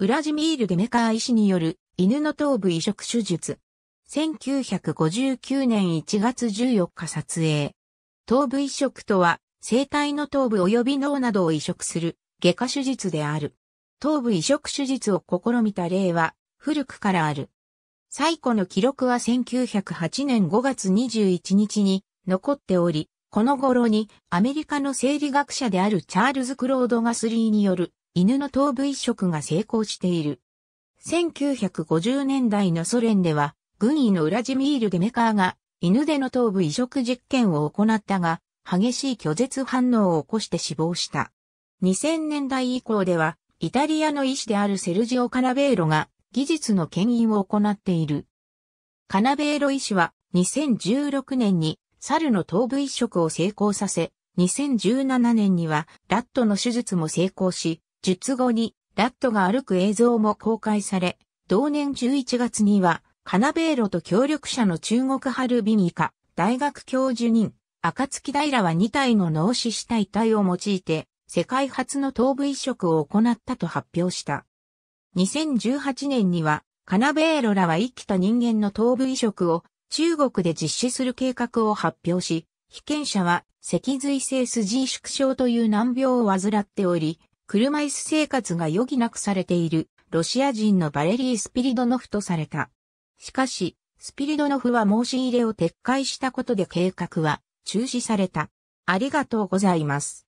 ウラジミール・デメカー医師による犬の頭部移植手術。1959年1月14日撮影。頭部移植とは、生体の頭部及び脳などを移植する外科手術である。頭部移植手術を試みた例は古くからある。最古の記録は1908年5月21日に残っており、この頃にアメリカの生理学者であるチャールズ・クロード・ガスリーによる犬の頭部移植が成功している。1950年代のソ連では、軍医のウラジミール・デメカーが、犬での頭部移植実験を行ったが、激しい拒絶反応を起こして死亡した。2000年代以降では、イタリアの医師であるセルジオ・カナベーロが、技術の牽引を行っている。カナベーロ医師は、2016年に、猿の頭部移植を成功させ、2017年には、ラットの手術も成功し、術後にラットが歩く映像も公開され、同年11月には、カナベーロと協力者の中国ハルビニカ、大学教授任、暁平は2体の脳死した遺体を用いて、世界初の頭部移植を行ったと発表した。2018年には、カナベーロらは生きた人間の頭部移植を中国で実施する計画を発表し、被験者は脊髄性筋萎縮症という難病を患っており、車椅子生活が余儀なくされているロシア人のバレリー・スピリドノフとされた。しかし、スピリドノフは申し入れを撤回したことで計画は中止された。ありがとうございます。